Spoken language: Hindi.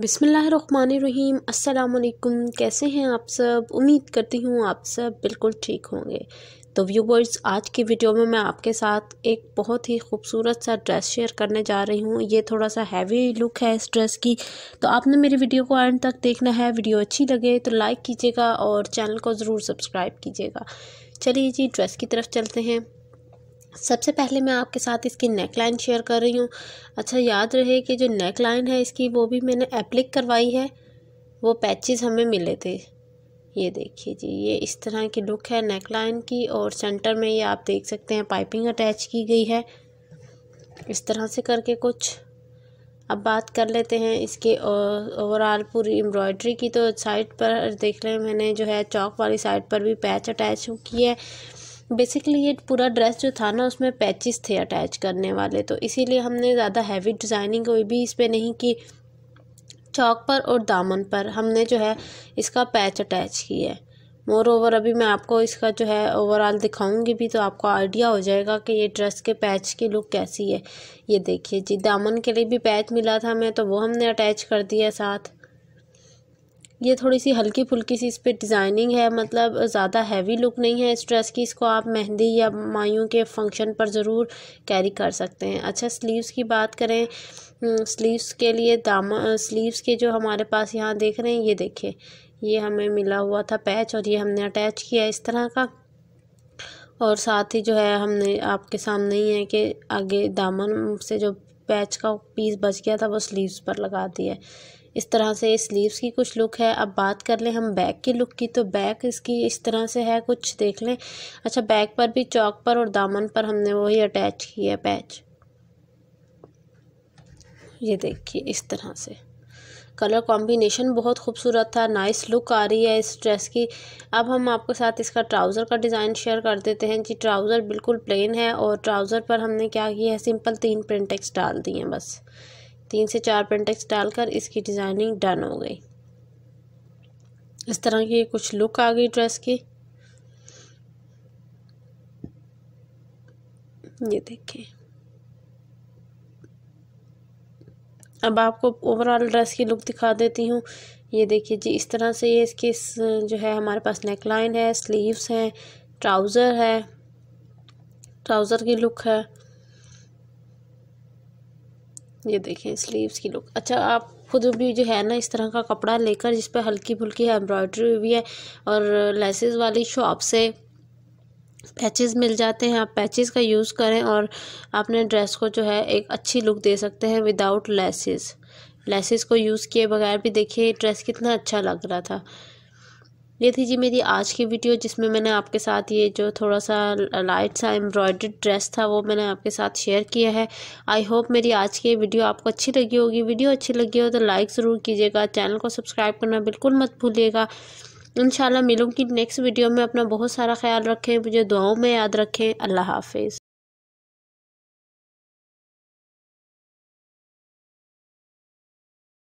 बिसमीम अल्लाम कैसे हैं आप सब उम्मीद करती हूँ आप सब बिल्कुल ठीक होंगे तो व्यूवर्स आज की वीडियो में मैं आपके साथ एक बहुत ही खूबसूरत सा ड्रेस शेयर करने जा रही हूँ ये थोड़ा सा हैवी लुक है इस ड्रेस की तो आपने मेरी वीडियो को एंड तक देखना है वीडियो अच्छी लगे तो लाइक कीजिएगा और चैनल को ज़रूर सब्सक्राइब कीजिएगा चलिए जी ड्रेस की तरफ चलते हैं सबसे पहले मैं आपके साथ इसकी नेक लाइन शेयर कर रही हूँ अच्छा याद रहे कि जो नेक लाइन है इसकी वो भी मैंने एप्लिक करवाई है वो पैचेस हमें मिले थे ये देखिए जी ये इस तरह की लुक है नेक लाइन की और सेंटर में ये आप देख सकते हैं पाइपिंग अटैच की गई है इस तरह से करके कुछ अब बात कर लेते हैं इसके ओवरऑल पूरी एम्ब्रॉयडरी की तो साइड पर देख लें मैंने जो है चौक वाली साइड पर भी पैच अटैच की है बेसिकली ये पूरा ड्रेस जो था ना उसमें पैचेस थे अटैच करने वाले तो इसीलिए हमने ज़्यादा हैवी डिज़ाइनिंग कोई भी इस पर नहीं की चौक पर और दामन पर हमने जो है इसका पैच अटैच किया है मोर ओवर अभी मैं आपको इसका जो है ओवरऑल दिखाऊंगी भी तो आपको आइडिया हो जाएगा कि ये ड्रेस के पैच की लुक कैसी है ये देखिए जी दामन के लिए भी पैच मिला था मैं तो वो हमने अटैच कर दिया साथ ये थोड़ी सी हल्की फुल्की सी इस पर डिज़ाइनिंग है मतलब ज़्यादा हैवी लुक नहीं है इस ड्रेस की इसको आप मेहंदी या मायों के फंक्शन पर ज़रूर कैरी कर सकते हैं अच्छा स्लीव्स की बात करें स्लीव्स हम्म, के लिए दाम स्लीव्स के जो हमारे पास यहाँ देख रहे हैं ये देखिए ये हमें मिला हुआ था पैच और ये हमने अटैच किया इस तरह का और साथ ही जो है हमने आपके सामने ही है कि आगे दामन से जो पैच का पीस बच गया था वो स्लीव्स पर लगा दिया इस तरह से स्लीव्स की कुछ लुक है अब बात कर लें हम बैक की लुक की तो बैक इसकी इस तरह से है कुछ देख लें अच्छा बैक पर भी चौक पर और दामन पर हमने वही अटैच किया है पैच ये देखिए इस तरह से कलर कॉम्बिनेशन बहुत खूबसूरत था नाइस लुक आ रही है इस ड्रेस की अब हम आपके साथ इसका ट्राउज़र का डिज़ाइन शेयर कर देते हैं जी ट्राउज़र बिल्कुल प्लेन है और ट्राउज़र पर हमने क्या किया है सिंपल तीन प्रिंटेक्स डाल दिए हैं बस तीन से चार पेंटेक्स डालकर इसकी डिज़ाइनिंग डन हो गई इस तरह की कुछ लुक आ गई ड्रेस की ये देखिए अब आपको ओवरऑल ड्रेस की लुक दिखा देती हूँ ये देखिए जी इस तरह से ये इसके जो है हमारे पास नेक लाइन है स्लीव्स हैं ट्राउज़र है ट्राउज़र की लुक है ये देखें स्लीव्स की लुक अच्छा आप खुद भी जो है ना इस तरह का कपड़ा लेकर जिस पर हल्की फुल्की एम्ब्रॉयडरी हुई है और लेसेस वाली शॉप से पैचेस मिल जाते हैं आप पैचेस का यूज़ करें और अपने ड्रेस को जो है एक अच्छी लुक दे सकते हैं विदाउट लेसेस लेसेस को यूज़ किए बगैर भी देखिए ड्रेस कितना अच्छा लग रहा था ये थी जी मेरी आज की वीडियो जिसमें मैंने आपके साथ ये जो थोड़ा सा लाइट सा एम्ब्रॉयड्रेड ड्रेस था वो मैंने आपके साथ शेयर किया है आई होप मेरी आज की वीडियो आपको अच्छी लगी होगी वीडियो अच्छी लगी हो तो लाइक ज़रूर कीजिएगा चैनल को सब्सक्राइब करना बिल्कुल मत भूलिएगा इन मिलूँगी नेक्स्ट वीडियो में अपना बहुत सारा ख्याल रखें मुझे दुआओं में याद रखें अल्लाह हाफिज़